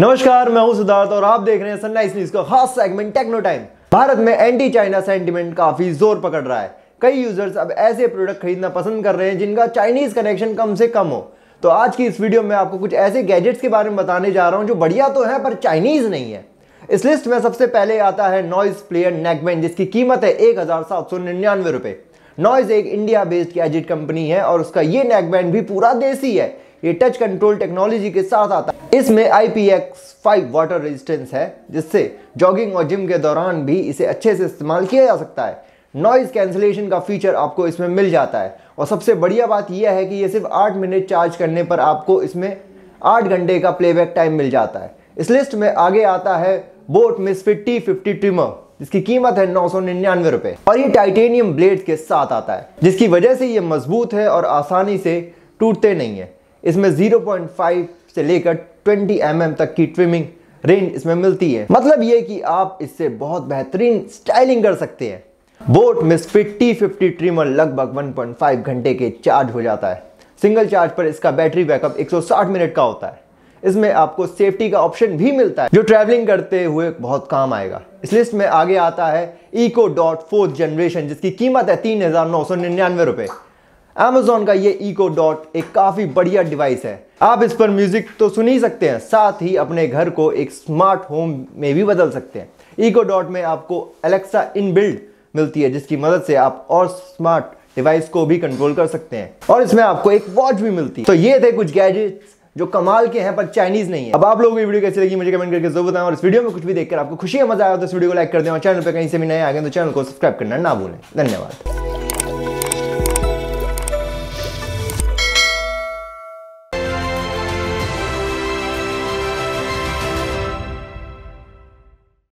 नमस्कार मैं हूं सिद्धार्थ और आप देख रहे हैं सनराइज न्यूज का खास सेगमेंट टेक्नो टाइम भारत में एंटी चाइना सेंटीमेंट काफी जोर पकड़ रहा है कई यूजर्स अब ऐसे प्रोडक्ट खरीदना पसंद कर रहे हैं जिनका चाइनीज कनेक्शन कम से कम हो तो आज की इस वीडियो में आपको कुछ ऐसे गैजेट्स के बारे में बताने जा रहा हूँ जो बढ़िया तो है पर चाइनीज नहीं है इस लिस्ट में सबसे पहले आता है नॉइज प्लेयर नेकबैंड जिसकी कीमत है एक हजार सात सौ निन्यानवे रुपए नॉइज एक इंडिया बेस्ड गैजेट कंपनी है और उसका ये नेकबैंड भी पूरा देसी है ये टच कंट्रोल टेक्नोलॉजी के साथ आता है इसमें I P X five water resistance है जिससे जॉगिंग और जिम के दौरान भी इसे अच्छे से इस्तेमाल किया जा सकता है नॉइज़ कैंसिलेशन का फीचर आपको इसमें मिल जाता है और सबसे बढ़िया बात यह है कि ये सिर्फ आठ मिनट चार्ज करने पर आपको इसमें आठ घंटे का प्लेबैक टाइम मिल जाता है इस लिस्ट में आगे आता है boAt miss fifty fifty trimmer जिसकी कीमत है नौ सौ निन्यानवे रुपए और ये टाइटेनियम ब्लेड के साथ आता है जिसकी वजह से ये मजबूत है और आसानी से टूटते नहीं है इसमें 0.5 से लेकर 20 एम mm तक की ट्रिमिंग रेंज इसमें मिलती है मतलब ये कि आप इससे बहुत बेहतरीन स्टाइलिंग कर सकते हैं बोट में फिफ्टी फिफ्टी ट्रिमर लगभग 1.5 घंटे के चार्ज हो जाता है सिंगल चार्ज पर इसका बैटरी बैकअप 160 मिनट का होता है इसमें आपको सेफ्टी का ऑप्शन भी मिलता है जो ट्रैवलिंग करते हुए बहुत काम आएगा इस लिस्ट में आगे आता है इको डॉट फोर्थ जनरेशन जिसकी कीमत है तीन हजार नौ सौ निन्यानवे रुपए अमेजोन का ये इको डॉट एक काफ़ी बढ़िया डिवाइस है आप इस पर म्यूजिक तो सुन ही सकते हैं साथ ही अपने घर को एक स्मार्ट होम में भी बदल सकते हैं Echo डॉट में आपको Alexa इनबिल्ड मिलती है जिसकी मदद से आप और स्मार्ट डिवाइस को भी कंट्रोल कर सकते हैं और इसमें आपको एक वॉच भी मिलती है तो ये थे कुछ गैजेट्स जो कमाल के हैं पर चाइनीज नहीं है अब आप लोग भी वीडियो कैसी लगी मुझे कमेंट करके जरूर बताएं और इस वीडियो में कुछ भी देखकर आपको खुशी है मजा आया तो इस वीडियो को लाइक कर दें और चैनल पर कहीं से भी नए आ गए तो चैनल को सब्सक्राइब करना ना भूलें धन्यवाद